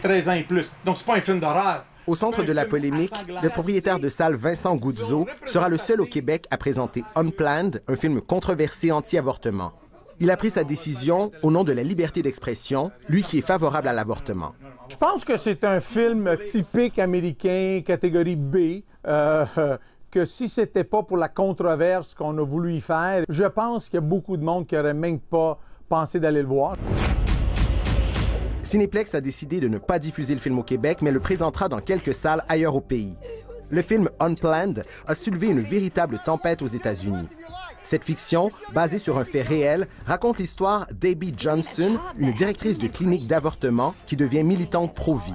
13 ans et plus. Donc, c'est pas un film d'horreur. Au centre de la polémique, le propriétaire de salle Vincent Guzzo sera le seul au Québec à présenter Unplanned, un film controversé anti-avortement. Il a pris sa décision au nom de la liberté d'expression, lui qui est favorable à l'avortement. Je pense que c'est un film typique américain, catégorie B, euh, que si c'était pas pour la controverse qu'on a voulu y faire, je pense qu'il y a beaucoup de monde qui aurait même pas pensé d'aller le voir. Cinéplex a décidé de ne pas diffuser le film au Québec, mais le présentera dans quelques salles ailleurs au pays. Le film Unplanned a soulevé une véritable tempête aux États-Unis. Cette fiction, basée sur un fait réel, raconte l'histoire d'Abby Johnson, une directrice de clinique d'avortement qui devient militante pro-vie.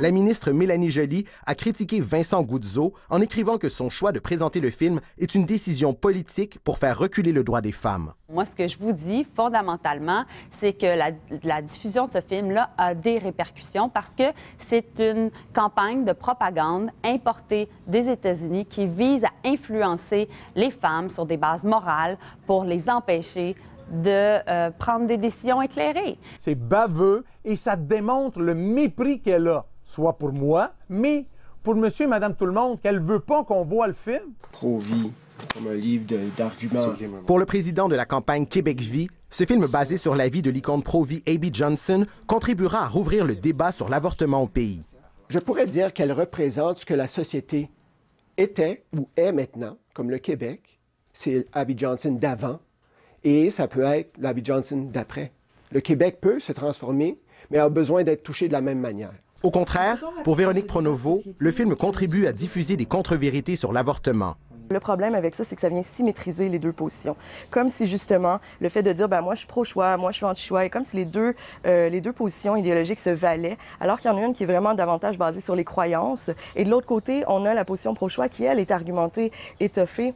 La ministre Mélanie Joly a critiqué Vincent Goudzo en écrivant que son choix de présenter le film est une décision politique pour faire reculer le droit des femmes. Moi, ce que je vous dis fondamentalement, c'est que la, la, diffusion de ce film-là a des répercussions parce que c'est une campagne de propagande importée des États-Unis qui vise à influencer les femmes sur des bases morales pour les empêcher de euh, prendre des décisions éclairées. C'est baveux et ça démontre le mépris qu'elle a, soit pour moi, mais pour monsieur et madame tout le monde, qu'elle veut pas qu'on voit le film. Pro-vie, comme un livre d'arguments. Pour le président de la campagne Québec Vie, ce film basé sur la vie de l'icône pro-vie A.B. Johnson contribuera à rouvrir le débat sur l'avortement au pays. Je pourrais dire qu'elle représente ce que la société était ou est maintenant, comme le Québec. C'est Abby Johnson d'avant, et ça peut être l'Abby Johnson d'après. Le Québec peut se transformer, mais a besoin d'être touché de la même manière. Au contraire, pour Véronique Pronovo, le film contribue à diffuser des contre-vérités sur l'avortement. Le problème avec ça, c'est que ça vient symétriser les deux positions. Comme si justement le fait de dire, ben moi je suis pro-choix, moi je suis anti-choix, et comme si les deux, euh, les deux positions idéologiques se valaient, alors qu'il y en a une qui est vraiment davantage basée sur les croyances, et de l'autre côté, on a la position pro-choix qui, elle, est argumentée, étoffée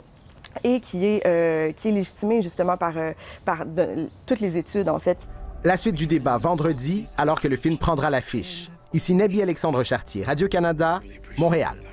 et qui est, euh, légitimée justement par, euh, toutes les études, en fait. La suite du débat vendredi, alors que le film prendra l'affiche. Ici Nabi Alexandre Chartier, Radio-Canada, Montréal.